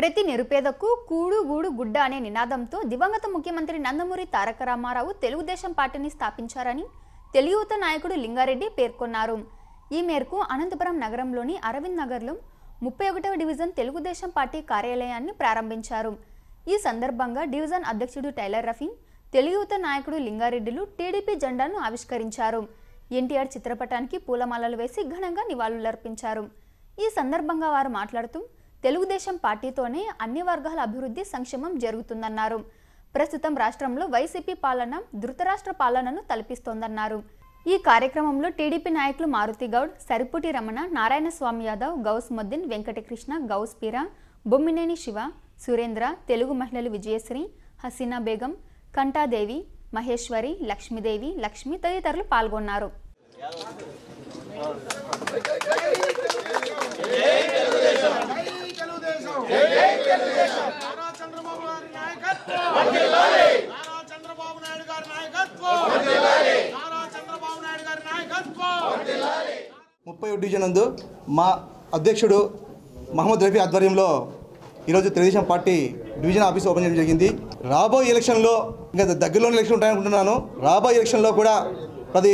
ప్రతి నిరుపేదకు కూడు గూడు గుడ్డ అనే నినాదంతో దివంగత ముఖ్యమంత్రి నందమూరి తారక రామారావు తెలుగుదేశం పార్టీని స్థాపించారని తెలుగుత నాయకుడు లింగారెడ్డి పేర్కొన్నారు ఈ మేరకు అనంతపురం నగరంలోని అరవింద్ నగర్లో ముప్పై ఒకటవ డివిజన్ తెలుగుదేశం పార్టీ కార్యాలయాన్ని ప్రారంభించారు ఈ సందర్భంగా డివిజన్ అధ్యక్షుడు టైలర్ రఫీన్ తెలుగుత నాయకుడు లింగారెడ్డిలు టీడీపీ జెండాను ఆవిష్కరించారు ఎన్టీఆర్ చిత్రపటానికి పూలమాలలు వేసి ఘనంగా నివాళులర్పించారు ఈ సందర్భంగా వారు మాట్లాడుతూ తెలుగుదేశం పార్టీతోనే అన్ని వర్గాల అభివృద్ధి సంక్షేమం జరుగుతుందన్నారు ప్రస్తుతం రాష్ట్రంలో వైసీపీ పాలన ధృతరాష్ట్ర పాలనను తలపిస్తోందన్నారు ఈ కార్యక్రమంలో టీడీపీ నాయకులు మారుతి గౌడ్ సరిపుటి రమణ నారాయణ స్వామి యాదవ్ గౌస్ మొద్దిన్ వెంకటకృష్ణ గౌస్ పీరా బొమ్మినేని శివ సురేంద్ర తెలుగు మహిళలు విజయశ్రీ హసీనా బేగం కంటాదేవి మహేశ్వరి లక్ష్మీదేవి లక్ష్మి తదితరులు పాల్గొన్నారు ముప్పై డివిజన్ నందు మా అధ్యక్షుడు మహమ్మద్ రఫీ ఆధ్వర్యంలో ఈరోజు Telugu Desam party division office open చేయడం జరిగింది రాబోయే ఎలక్షన్లో ఇంకా దగ్గరలోనే ఎలక్షన్ ఉంటాయనుకుంటున్నాను రాబోయే ఎలక్షన్లో కూడా ప్రతి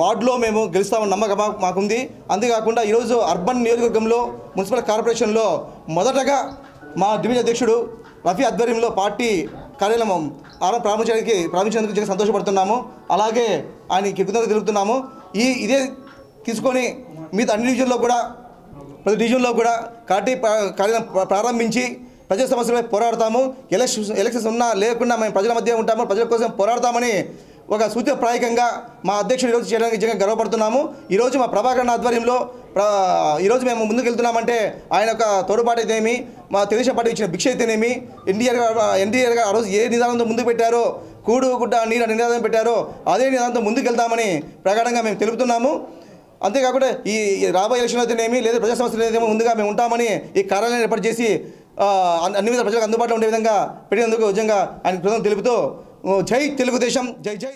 వార్డులో మేము గెలుస్తామని నమ్మకం మాకుంది అంతేకాకుండా ఈరోజు అర్బన్ నియోజకవర్గంలో మున్సిపల్ కార్పొరేషన్లో మొదటగా మా డివిజన్ అధ్యక్షుడు రఫీ ఆధ్వర్యంలో పార్టీ కార్యాలయం ఆరం ప్రారంభించడానికి ప్రారంభించినందుకు సంతోషపడుతున్నాము అలాగే ఆయనకి కృతజ్ఞత తెలుపుతున్నాము ఈ ఇదే తీసుకొని మిగతా అన్ని డివిజన్లో కూడా ప్రతి డివిజన్లో కూడా కార్టీ కార్యం ప్రారంభించి ప్రజల సమస్యలపై పోరాడతాము ఎలక్షన్స్ ఎలక్షన్స్ ఉన్నా లేకుండా మేము ప్రజల మధ్య ఉంటాము ప్రజల కోసం పోరాడతామని ఒక ప్రాయకంగా మా అధ్యక్షుడు ఈరోజు చేయడానికి నిజంగా గర్వపడుతున్నాము ఈరోజు మా ప్రభాకరణ ఆధ్వర్యంలో ఈరోజు మేము ముందుకెళ్తున్నామంటే ఆయన యొక్క తోడుపాటు అయితేనేమి మా తెలుగుదేశం పార్టీ ఇచ్చిన భిక్ష అయితేనేమి ఎన్టీఆర్ ఎన్డీఆర్ గారు ఆ రోజు ఏ నిదానంతో ముందుకు పెట్టారో కూడు గుడ్డ నీళ్ళ నినాదం పెట్టారో అదే నిదానంతో వెళ్తామని ప్రకటనగా మేము తెలుపుతున్నాము అంతేకాకుండా ఈ రాబోయే ఎలక్షన్ ఏమి లేదా ప్రజా సంస్థలు ఏదైనా ముందుగా మేము ఉంటామని ఈ కార్యాలయాన్ని ఏర్పాటు చేసి అన్ని విధాల ప్రజలకు అందుబాటులో ఉండే విధంగా పెట్టినందుకు నిజంగా ఆయన కృతజ్ఞతలు తెలుపుతూ జై తెలుగుదేశం జై జై